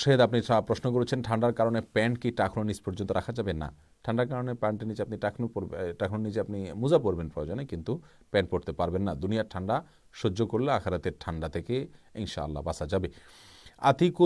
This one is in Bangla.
সেদ আপনি প্রশ্ন করেছেন ঠান্ডার কারণে প্যান্ট কি টাকনো নিচ পর্যন্ত রাখা যাবে না ঠান্ডার কারণে প্যান্টের নিচে আপনি টাকনু পরবে টাকনুর নিচে আপনি মোজা পরবেন প্রয়োজনে কিন্তু প্যান্ট পরতে পারবেন না দুনিয়ার ঠান্ডা সহ্য করলে আখারাতের ঠান্ডা থেকে ইনশাআল্লাহ বাসা যাবে আতিকুল